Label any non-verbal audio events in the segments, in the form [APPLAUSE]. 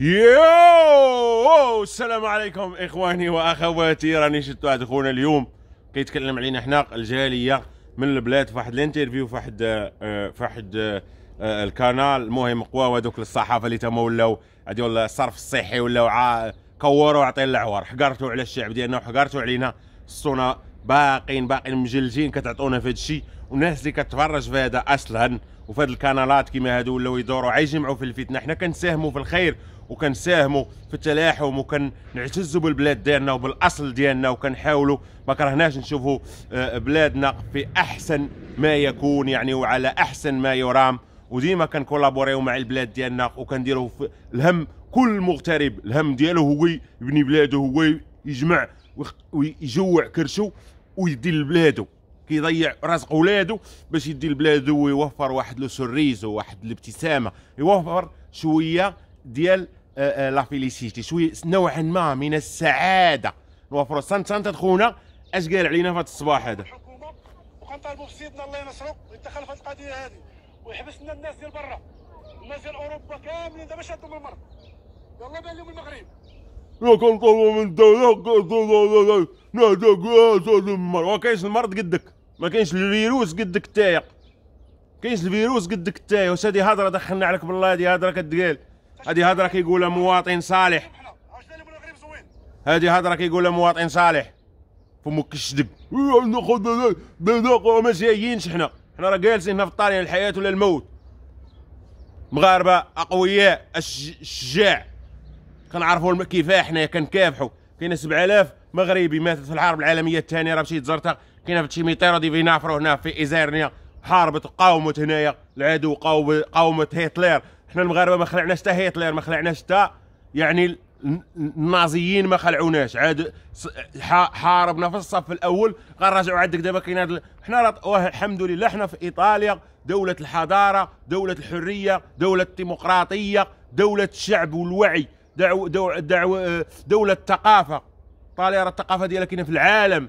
يو السلام عليكم اخواني واخواتي راني شفت واحد اخونا اليوم كيتكلم علينا حنا الجاليه من البلاد فواحد الانترفيو فواحد آه، فواحد آه، آه، الكانال القناه المهم قوا هذوك الصحافه اللي تما ولاو هادي ولا الصرف الصحي ولاو كوروا عطيه العوار حقرتوا على الشعب ديالنا وحقرتوا علينا الصونا باقين باقين مجلجين كتعطونا في هذا الشيء والناس اللي كتفرج في هذا اصلا وفهاد الكانالات كيما هادو ولاو يدوروا يجمعوا في الفتنه حنا كنساهموا في الخير وكنساهموا في التلاحم وكنعتزوا بالبلاد ديالنا وبالاصل ديالنا وكنحاولوا ما كرهناش نشوفوا آه، بلادنا في احسن ما يكون يعني وعلى احسن ما يرام وديما كنكولابوريو مع البلاد ديالنا وكنديروا الهم كل مغترب الهم ديالو هو يبني بلاده هو يجمع ويجوع كرشو ويدي لبلادو كيضيع رزق ولاده باش يدي لبلاده ويوفر واحد لو سوريز وواحد الابتسامه يوفر شويه ديال آه، آه، لا فيليسيتي شويه نوعا ما من السعاده نوفروا سنتانت خونا اش قال علينا في هذا الصباح هذا الحكومه وكنطالبوا بسيدنا الله ينصرو يتدخل في القضيه هذه ويحبس لنا الناس ديال برا الناس ديال اوروبا كاملين دابا من المرض يلا بان لهم المغرب يا كنطلبوا من الدوله ما كاينش المرض قدك ما كاينش الفيروس قدك تايا كاينش الفيروس قدك تايا واش هادي هضره دخلنا عليك بالله هادي هضره كتقال هادي هضره كيقولها مواطن صالح هادي هضره كيقولها مواطن صالح فمك الشدب ما جايينش حنا حنا راه جالسين هنا في الطريق الحياه ولا الموت مغاربه اقوياء الشجاع كنعرفوا كيفاه حنايا كنكافحوا كاين 7000 مغربي ماتت في الحرب العالميه الثانيه راه مشيت زرتها كاين في تشيميتيرو دي فينافرو هنا في ايزيرنيا حاربت قاومت هنايا العدو قاومت هتلر حنا المغاربه ما خلعناش حتى هتلر ما خلعناش حتى يعني النازيين ما خلعوناش عاد حاربنا في الصف الاول غنرجعوا عندك دابا كاين هذا حنا الحمد لله حنا في ايطاليا دوله الحضاره دوله الحريه دوله الديمقراطيه دوله الشعب والوعي دعو دعو دوله الثقافه ايطاليا راه الثقافه ديالها كاينه في العالم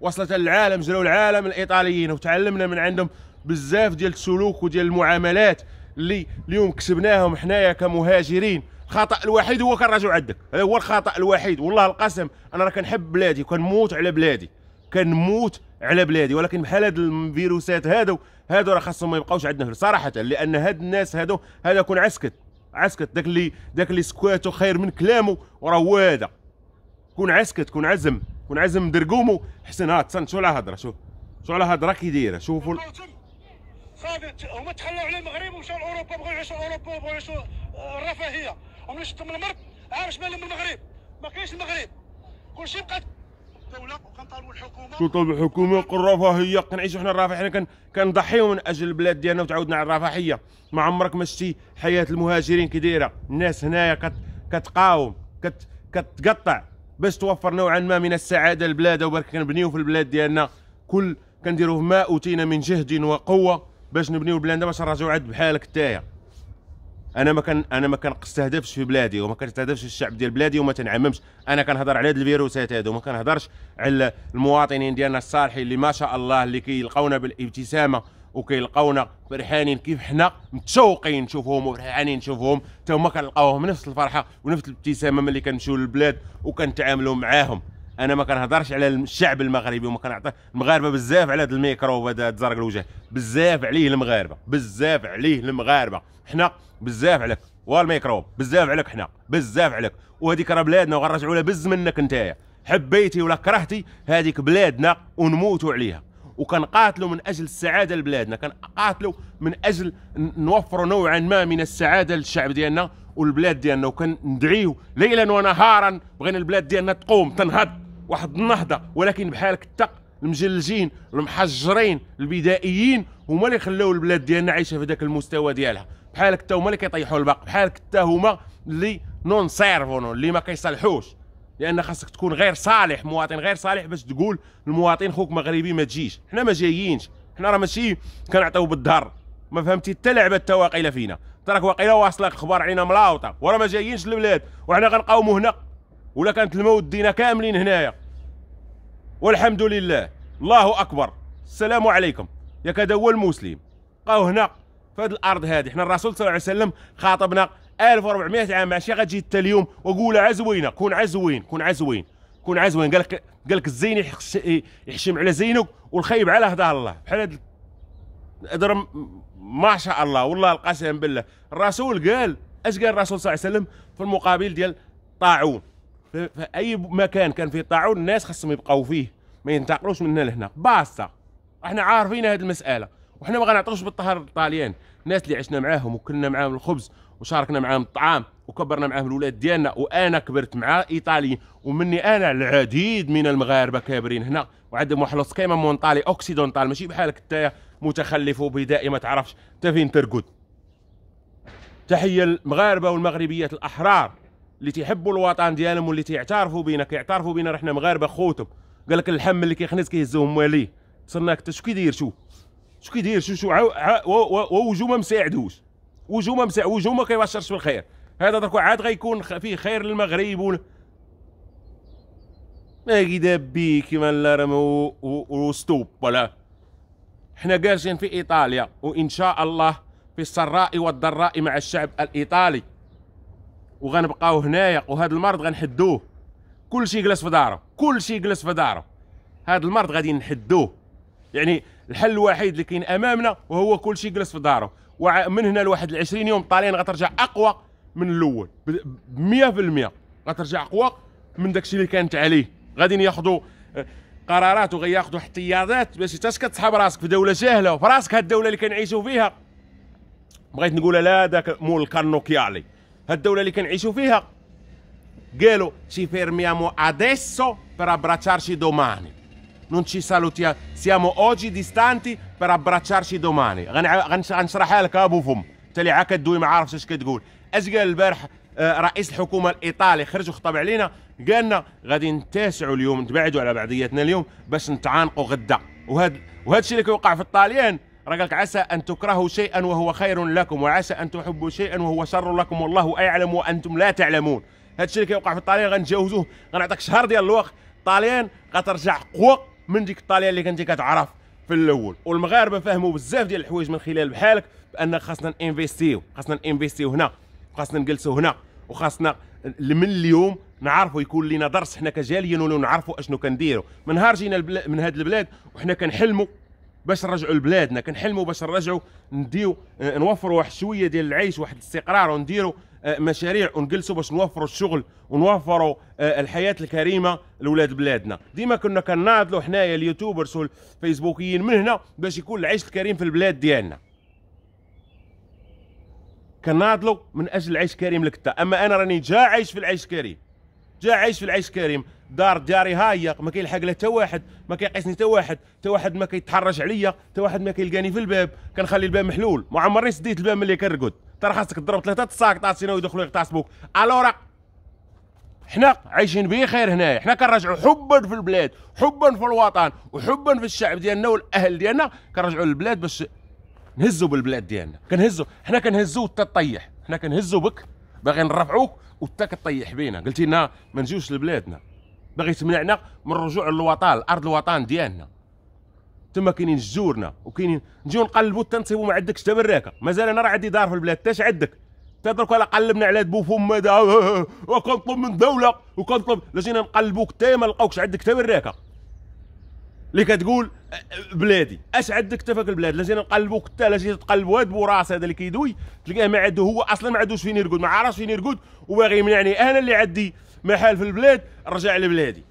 وصلت للعالم جراو العالم الايطاليين وتعلمنا من عندهم بزاف ديال السلوك وديال المعاملات اللي اليوم كسبناهم حنايا كمهاجرين الخطا الوحيد هو كنرجعوا عندك هذا هو الخطا الوحيد والله القسم انا راه كنحب بلادي وكنموت على بلادي كنموت على بلادي ولكن بحال هاد الفيروسات هادو هادو راه خاصهم ما يبقاوش عندنا صراحه لان هاد الناس هادو هذا كون عسكت عسكت داك اللي داك اللي سكواتو خير من كلامه وراه هو هذا كون عسكت كون عزم كون عزم درقومو حسن هات سن شو على هضره شو شو على هضره كي دايره شوفوا صافي هما تخلوا على المغرب ومشاو لاوروبا بغاو يعيشوا اوروبا بغاو يعيشوا الرفاهيه ومن شفتهم المرض عارف شمالهم المغرب ما كاينش المغرب كل شيء بقى الدوله وكنطالبوا الحكومه كنطالبوا الحكومه يقول الرفاهيه كنعيشوا حنا الرفاهيه حنا كنضحيو من اجل البلاد ديالنا وتعاودنا على الرفاهيه ما عمرك ما شتي حياه المهاجرين كي دايره الناس هنايا كت... كتقاوم كت... كتقطع باش توفر نوعا ما من السعاده للبلاد وبرك كنبنيو في البلاد ديالنا كل كنديروا ما اوتينا من جهد وقوه باش نبنيو بلادنا باش نرجعوا عاد بحالك نتايا انا ما كان انا ما كنستهدفش في بلادي وما كنستهدفش الشعب ديال بلادي وما تنعممش انا كنهضر على هاد الفيروسات هادو ما كنهضرش على المواطنين ديالنا الصالحين اللي ما شاء الله اللي كيلقونا بالابتسامه وكيلقاونا فرحانين كيف حنا متشوقين نشوفهم وفرحانين نشوفهم حتى هما كنلقاوهم نفس الفرحه ونفس الابتسامه ملي كنمشيو للبلاد وكنتعاملوا معاهم انا ما كنهضرش على الشعب المغربي وما كنعطي المغاربه بزاف على هذا الميكروب هذا تزرق الوجه بزاف عليه المغاربه بزاف عليه المغاربه حنا بزاف عليك والميكروب بزاف عليك حنا بزاف عليك وهذيك راه بلادنا وغنرجعوا لها بز منك نتايا حبيتي ولا كرهتي هذيك بلادنا ونموتوا عليها وكنقاتلوا من اجل السعاده لبلادنا كنقاتلوا من اجل نوفروا نوعا ما من السعاده للشعب ديالنا والبلاد ديالنا وكندعيو ليلا ونهارا بغينا البلاد ديالنا تقوم تنهض واحد النهضه ولكن بحال التق المجلجين المحجرين البدائيين هما اللي خلاو البلاد ديالنا عايشه في ذاك المستوى ديالها بحالك حتى هما اللي كيطيحوا الباق بحال حتى هما اللي نون سيرفونو اللي ما كيصلحوش لان خاصك تكون غير صالح مواطن غير صالح باش تقول المواطن خوك مغربي ما تجيش حنا ما جايينش حنا راه ماشي كنعطيو بالدار ما فهمتي حتى لعبه حتى واقيله فينا تراك واقيلا واصله الاخبار علينا ملاوطه وراه ما جايينش للبلاد وحنا غنقاومو هنا ولا كانت الموت دينا كاملين هنايا والحمد لله الله اكبر السلام عليكم ياك هذا هو المسلم بقاو هنا في هذه الارض هذه حنا الرسول صلى الله عليه وسلم خاطبنا 1400 عام ماشي غتجي حتى اليوم واقول عزوينه كون عزوين كون عزوين كون عزوين قال لك قال لك الزين يحشم على زينك والخيب على هدار الله بحال هاد هضره ما شاء الله والله القسم بالله الرسول قال اش قال الرسول صلى الله عليه وسلم في المقابل ديال طاعون اي مكان كان فيه طاعون الناس خصهم يبقاو فيه ما ينتقلوش من هنا لهنا باسا احنا عارفين هذه المساله وحنا ما غنعطوش بالطهر الطاليان الناس اللي عشنا معاهم وكلنا معاهم الخبز وشاركنا معاهم الطعام وكبرنا معاهم الولاد ديالنا وانا كبرت مع ايطاليين ومني انا العديد من المغاربه كابرين هنا وعندهم واحد كيما مونطالي اوكسيدونتال ماشي بحالك انت متخلف وبدائي ما تعرفش انت فين ترقد تحيه المغاربه والمغربيات الاحرار اللي تيحبوا الوطن ديالهم واللي تيعترفوا بينا كيعترفوا بينا رحنا مغاربه خوتهم قال لك اللحم اللي كيخنز كيهزوه مواليه تصناك انت شو كيدير شو شو كيدير شو شو ووجو ما مساعدوش وجو ما مساعد وجو ما كيبشرش بالخير هذا درك عاد غيكون فيه خير للمغرب ولا ما بي كيما لا رم وستوب ولا حنا جالسين في ايطاليا وان شاء الله في السراء والضراء مع الشعب الايطالي وغنبقاو هنايا وهذا المرض غنحدوه كل شيء جلس في داره كل شيء جلس في داره هذا المرض غادي نحدوه يعني الحل الوحيد اللي كاين امامنا وهو كل شيء جلس في داره ومن هنا لواحد 20 يوم طالين غترجع اقوى من الاول ب 100% غترجع اقوى من داكشي اللي كانت عليه غادي ياخذوا آه، قرارات وغياخذوا احتياطات باش انت كتصحاب راسك في دوله جاهله وفي راسك هاد الدوله اللي كنعيشوا فيها بغيت نقولها لا داك مول كارنوكيالي هاد الدوله اللي كنعيشوا فيها قالوا سي فيرميامو اديسو برا براتشارشي دوماني non ci salutiamo, siamo oggi distanti per abbracciarci domani غنشرحها لك انت اللي ما اش كتقول اش قال البارح رئيس الحكومه الايطالي خرج وخطب علينا قالنا غادي نتاسعوا اليوم نتبعدوا على بعضياتنا اليوم باش نتعانقوا غدا وهذا وهذا الشيء اللي كيوقع في الطاليان راه عسى ان تكرهوا شيئا وهو خير لكم وعسى ان تحبوا شيئا وهو شر لكم والله اعلم وانتم لا تعلمون هذا الشيء اللي كيوقع في الطاليان غنتجاوزوه غنعطيك شهر ديال الوقت الطاليان غترجع قوة من ديك الطاليه اللي كنتي كتعرف في الاول والمغاربه فهموا بزاف ديال الحوايج من خلال بحالك بان خاصنا انفيستيو خاصنا انفيستيو هنا وخاصنا نجلسوا هنا وخاصنا من اليوم نعرفوا يكون لنا درس حنا كجاليين ونعرفوا اشنو كنديروا من نهار جينا من هاد البلاد وحنا كنحلموا باش نرجعوا لبلادنا كنحلموا باش نرجعوا نديو آه، نوفروا واحد شويه ديال العيش واحد الاستقرار ونديروا آه، مشاريع ونجلسوا باش نوفروا الشغل ونوفروا آه، الحياه الكريمه لولاد بلادنا ديما كنا كنناضلوا حنايا اليوتيوبرز والفيسبوكيين من هنا باش يكون العيش الكريم في البلاد ديالنا كنناضلوا من اجل العيش الكريم لكتا اما انا راني جا عايش في العيش الكريم جا عايش في العيش الكريم دار جاري هاي ما كيلحق له حتى واحد ما كيقيسني حتى واحد حتى واحد ما كيتحرش عليا حتى واحد ما كيلقاني في الباب كنخلي الباب محلول ما عمرني سديت الباب ملي كنرقد ترى خاصك تضرب ثلاثه الساك طاسينا ويدخلوا يغتصبوك الورا حنا عايشين بخير هنايا حنا كنرجعوا حبا في البلاد حبا في الوطن وحبا في الشعب ديالنا والاهل ديالنا كنرجعوا للبلاد باش نهزوا بالبلاد ديالنا كنهزوا حنا كنهزوا وتا تطيح حنا كنهزوا بك باغي نرفعوك وتا كطيح بينا قلتي لنا ما نجيوش لبلادنا باغي تمنعنا من الرجوع للوطن الارض الوطن ديالنا تما كاينين جورنا وكاينين نجيو نقلبوا حتى نصيبوا ما عندكش حتى براكه مازال انا راه عندي دار في البلاد تاش عندك تا درك ولا قلبنا على دبو فم آه، آه، آه، وكنطلب من الدوله وكنطلب لجينا جينا نقلبوك تا ما لقاوكش عندك حتى براكه اللي كتقول بلادي اش عندك انت في البلاد لا جينا نقلبوا كتا لا جيت تقلبو هاد راس هذا اللي كيدوي تلقاه ما عنده هو اصلا ما عندوش فين يرقد ما عارفش فين يرقد وباغي يمنعني انا اللي عندي محل في البلاد رجع لبلادي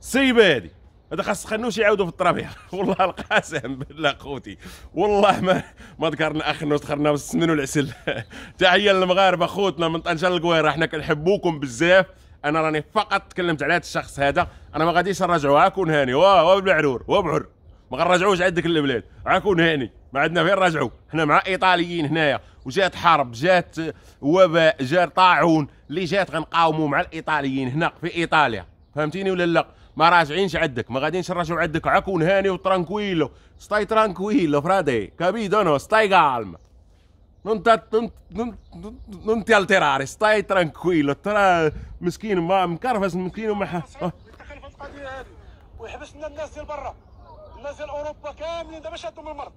سيبه هادي هذا خاص خنوش يعاودوا في الطرابيع [LAUGHS] والله القاسم بالله خوتي والله ما ما ذكرنا اخ نوس ذكرنا بالسمن والعسل [LAUGHS] تحيه للمغاربه خوتنا من طنجه القويره احنا كنحبوكم بزاف انا راني فقط تكلمت على هذا الشخص هذا انا ما غاديش نرجعوها كون هاني واه بالعرور واه بعر ما غنرجعوش عند ديك البلاد عاكون هاني ما عندنا فين نرجعوا حنا مع ايطاليين هنايا وجات حرب جات وباء جات طاعون اللي جات غنقاوموا مع الايطاليين هنا في ايطاليا فهمتيني ولا لا ما راجعينش عندك ما غاديش نرجعوا عندك عاكون هاني وترانكويلو ستاي ترانكويلو فرادي كابيدونو ستاي كالم Non, non, non, non, ti alterare, stai tranquillo, ترى مسكين ما مكرفس مسكين وما تخلف القضيه هذه وحبسنا الناس ديال برا الناس ديال اوروبا كاملين دابا من المرض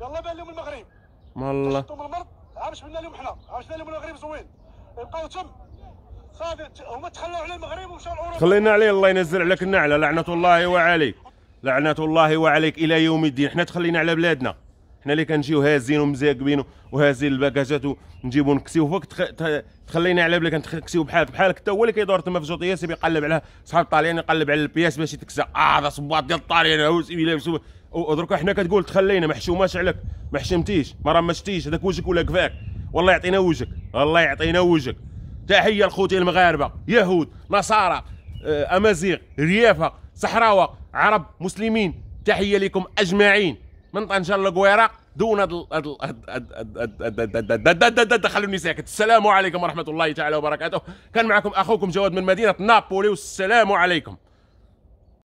يلا بان لهم المغرب والله من المرض عامش بنا لهم حنا عامش بنا لهم المغرب زوين يبقاو تم صافي هما تخلوا على المغرب ومشاو لاوروبا خلينا عليه الله ينزل عليك النعله لعنه الله وعليك لعنه الله وعليك الى يوم الدين حنا تخلينا على بلادنا حنا اللي كنجيو هازين ومزاقبين وهازين الباكاجات ونجيبو نكسيو فوق تخلينا على بالك كنكسيو بحالك بحالك حتى هو اللي كيدور تما في جوطي ياسي بيقلب على صحاب الطاليان يقلب على البياس باش يتكسى اه هذا صباط ديال الطاليان ودركا حنا كتقول تخلينا ما حشوماش عليك ما حشمتيش ما رمشتيش هذاك وجهك ولا كفاك والله يعطينا وجهك الله يعطينا وجهك تحيه لخوتي المغاربه يهود نصارى آه، امازيغ ريافه صحراوه عرب مسلمين تحيه لكم اجمعين من طنجه للقويره دون هاد خلوني ساكت السلام عليكم ورحمه الله تعالى وبركاته كان معكم اخوكم جواد من مدينه نابولي والسلام عليكم